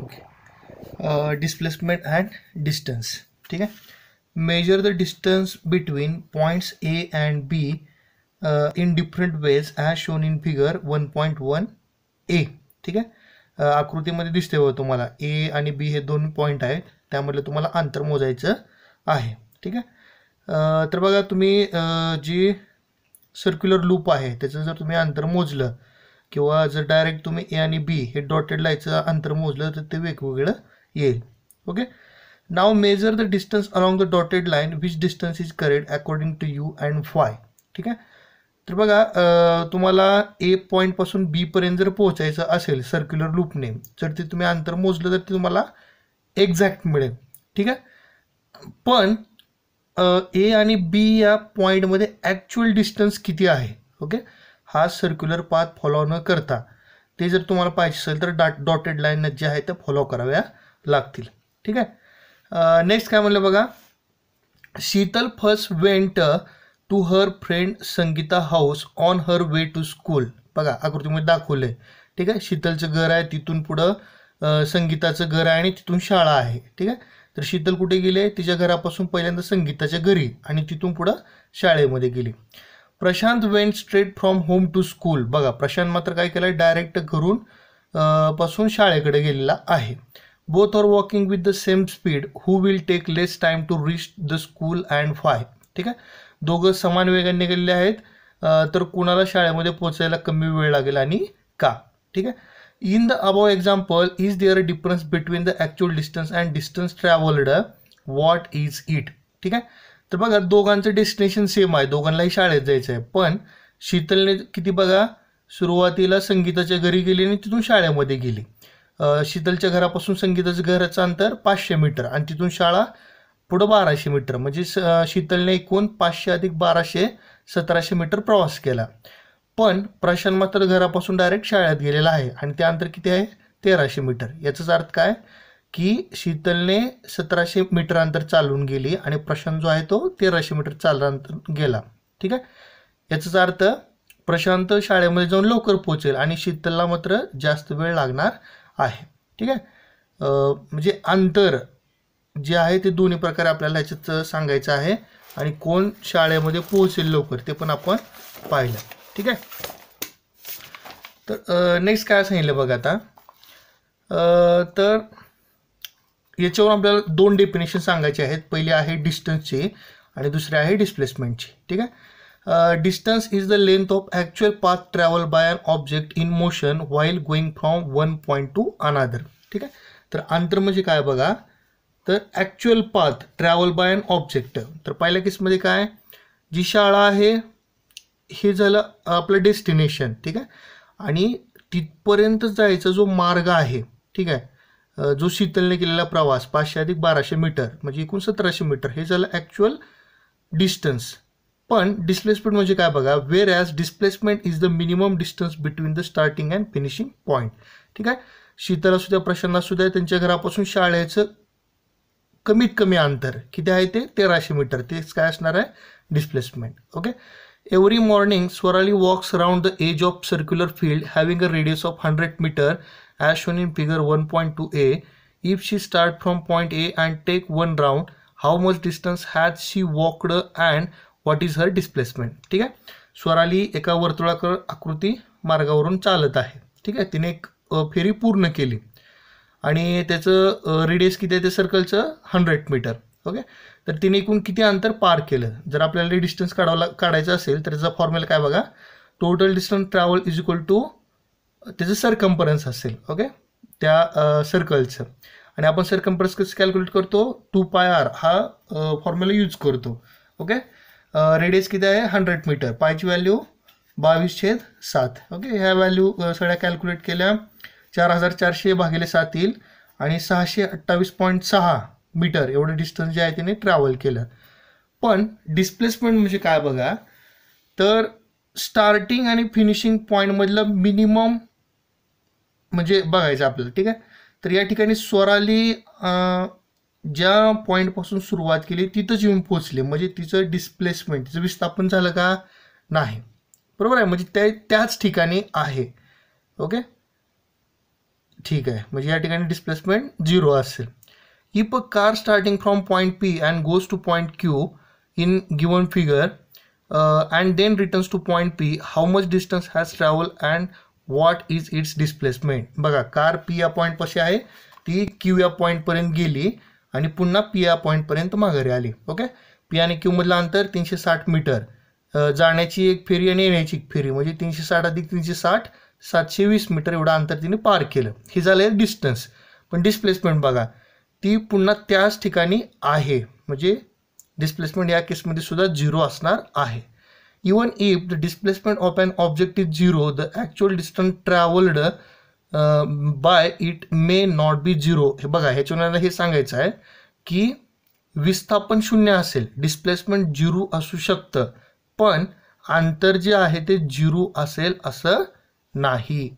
okay displacement and distance ठीक आहे measure the distance between points A and B in different ways as shown in figure one point one A ठीक आहे uh, आकृतीमध्ये दिसते बघ तुम्हाला ए आणि बी हे दोन पॉईंट आहेत त्यामधलं तुम्हाला अंतर मोजायचं आहे ठीक आहे uh, तर बघा तुम्ही uh, जी सर्क्युलर लूप आहे त्याचं जर तुम्ही अंतर मोजलं किंवा जर डायरेक्ट तुम्ही ए आणि बी हे डॉटेड लाईनचं अंतर मोजलं तर ते वेगवेगळं येईल okay now measure the distance along the dotted line which distance is correct according to you and why ठीक आहे तर बघा तुम्हाला ए पॉईंटपासून बीपर्यंत जर पोहोचायचं असेल सर्क्युलर लूपने जर ते तुम्ही अंतर मोजलं तर ते तुम्हाला एक्झॅक्ट मिळेल ठीक आहे पण ए आणि बी या पॉईंटमध्ये ॲक्च्युअल डिस्टन्स किती आहे ओके हा सर्क्युलर पाथ फॉलो न करता ते जर तुम्हाला पाहिजे असेल तर डा डॉटेड लाईन जे आहे त्या फॉलो कराव्या लागतील ठीक आहे नेक्स्ट काय म्हणलं बघा Sheetal first went to her friend Sangeeta house on her way to school बघा आकृतीमध्ये दाखवलं आहे ठीक आहे शीतलचं घर आहे तिथून पुढं संगीताचं घर आहे आणि तिथून शाळा आहे ठीक आहे तर शीतल कुठे गेले तिच्या घरापासून पहिल्यांदा संगीताच्या घरी आणि तिथून पुढं शाळेमध्ये गेली Prashant went straight from home to school बघा प्रशांत मात्र काय केलं डायरेक्ट घरून पासून शाळेकडे गेलेला आहे both are walking with the same speed who will take less time to reach the school and why ठीक आहे दोघं समान वेगाने गेलेले आहेत तर कुणाला शाळेमध्ये पोचायला कमी वेळ लागेल आणि का ठीक आहे in the above example is there a difference between the actual distance and distance travelled what is it ठीक आहे तर बघा दोघांचं डेस्टिनेशन सेम आहे दोघांनाही शाळेत जायचं आहे पण शीतलने किती बघा सुरुवातीला संगीताच्या घरी गेली आणि तिथून शाळेमध्ये गेली शीतलच्या घरापासून संगीताच्या घराचं अंतर पाचशे मीटर आणि तिथून शाळा पुढं बाराशे मीटर म्हणजे स शीतलने एकूण पाचशे अधिक बाराशे सतराशे मीटर प्रवास केला पण प्रशांत मात्र घरापासून डायरेक्ट शाळेत गेलेला आहे आणि ते अंतर किती आहे तेराशे मीटर याचाच अर्थ काय की शीतलने सतराशे मीटर अंतर चालून गेली आणि प्रशांत जो आहे तो तेराशे मीटर चालला गेला ठीक आहे याचाच अर्थ प्रशांत शाळेमध्ये जाऊन लवकर पोहोचेल आणि शीतलला मात्र जास्त वेळ लागणार आहे ठीक आहे म्हणजे अंतर जे आहे ते दोन्ही प्रकारे आपल्याला ह्याच्यात सांगायचं आहे आणि कोण शाळेमध्ये पोहोचेल लवकर ते पण आपण पाहिलं ठीक आहे तर नेक्स्ट काय सांगितलं बघा आता तर याच्यावर आपल्याला दोन डेफिनेशन सांगायचे आहेत पहिले आहे डिस्टन्सची आणि दुसरे आहे डिस्प्लेसमेंटची ठीक आहे distance is the length of actual path travel by an object in motion while going from one point to another ठीक आहे तर अंतर म्हणजे काय बघा तर actual path travel by an object तर पहिल्या केसमध्ये काय जी शाळा आहे हे झालं आपलं डेस्टिनेशन ठीक आहे आणि तिथपर्यंत जायचा जो मार्ग आहे ठीक आहे जो शीतलने केलेला प्रवास पाचशे अधिक बाराशे मीटर म्हणजे एकूण सतराशे मीटर हे झालं ॲक्च्युअल डिस्टन्स पण डिस्प्लेसमेंट म्हणजे काय बघा whereas displacement is the minimum distance between the starting and finishing point ठीक आहे शीतल असू द्या प्रशांत असू द्या त्यांच्या घरापासून शाळेचं कमीत कमी अंतर किती आहे ते तेराशे मीटर तेच काय असणार आहे displacement okay every morning Swarali walks around the edge of circular field having a radius of hundred metre as shown in figure 1.2a, if she start from point A and take one round, how much distance has she walked and what is her displacement ठीक आहे स्वराली एका वर्तुळाकर आकृती मार्गावरून चालत आहे ठीक आहे तिने एक फेरी पूर्ण केली आणि त्याचं रेडियस किती आहे ते सर्कलचं हंड्रेड मीटर ओके तर तिने एकूण किती अंतर पार केलं जर आपल्याला डिस्टन्स काढावला काढायचं असेल तर त्याचा फॉर्म्युला काय बघा total distance travel is equal to त्याचं सरकम्परन्स असेल ओके त्या सर्कलचं आणि आपण सरकम्परन्स कसं कॅल्क्युलेट करतो टू पाय आर हा फॉर्म्युला यूज करतो ओके रेडियस किती आहे हंड्रेड मीटर पायची व्हॅल्यू बावीस छेद सात ओके ह्या व्हॅल्यू सगळ्या कॅल्क्युलेट केल्या चार हजार चारशे भागिले सात येईल आणि सहाशे अठ्ठावीस पॉईंट सहा मीटर एवढं डिस्टन्स जे आहे त्याने ट्रॅव्हल केलं पण डिस्प्लेसमेंट म्हणजे काय बघा तर स्टार्टिंग आणि फिनिशिंग पॉईंटमधलं मिनिमम म्हणजे बघायचं आपल्याला ठीक आहे तर या ठिकाणी स्वराली ज्या पॉईंटपासून सुरुवात केली तिथंच येऊन पोचले म्हणजे तिचं डिस्प्लेसमेंट तिचं विस्थापन झालं का नाही बरोबर आहे म्हणजे ते त्याच ठिकाणी आहे ओके ठीक आहे म्हणजे या ठिकाणी डिस्प्लेसमेंट झिरो असेल if a car starting from point P and goes to point Q in given figure and then returns to point P how much distance has travel and what is its displacement बघा car P या point पशी आहे ती Q या पॉईंटपर्यंत गेली आणि पुन्हा पी या पॉईंटपर्यंत माघारी आली ओके पी आणि क्यूमधलं अंतर तीनशे साठ मीटर जाण्याची एक फेरी आणि येण्याची एक फेरी म्हणजे तीनशे साठ अधिक तीनशे साठ सातशे वीस मीटर एवढं अंतर तिने पार केलं हे झालं डिस्टन्स पण डिस्प्लेसमेंट बघा ती पुन्हा त्याच ठिकाणी आहे म्हणजे डिस्प्लेसमेंट या केसमध्ये सुद्धा झिरो असणार आहे Even if the displacement of an object is zero, the actual distance traveled by it may not be zero हे बघा ह्याच्यावर हे सांगायचं आहे की विस्थापन शून्य असेल डिस्प्लेसमेंट झिरो असू शकतं पण आंतर जे आहे ते झिरो असेल असं नाही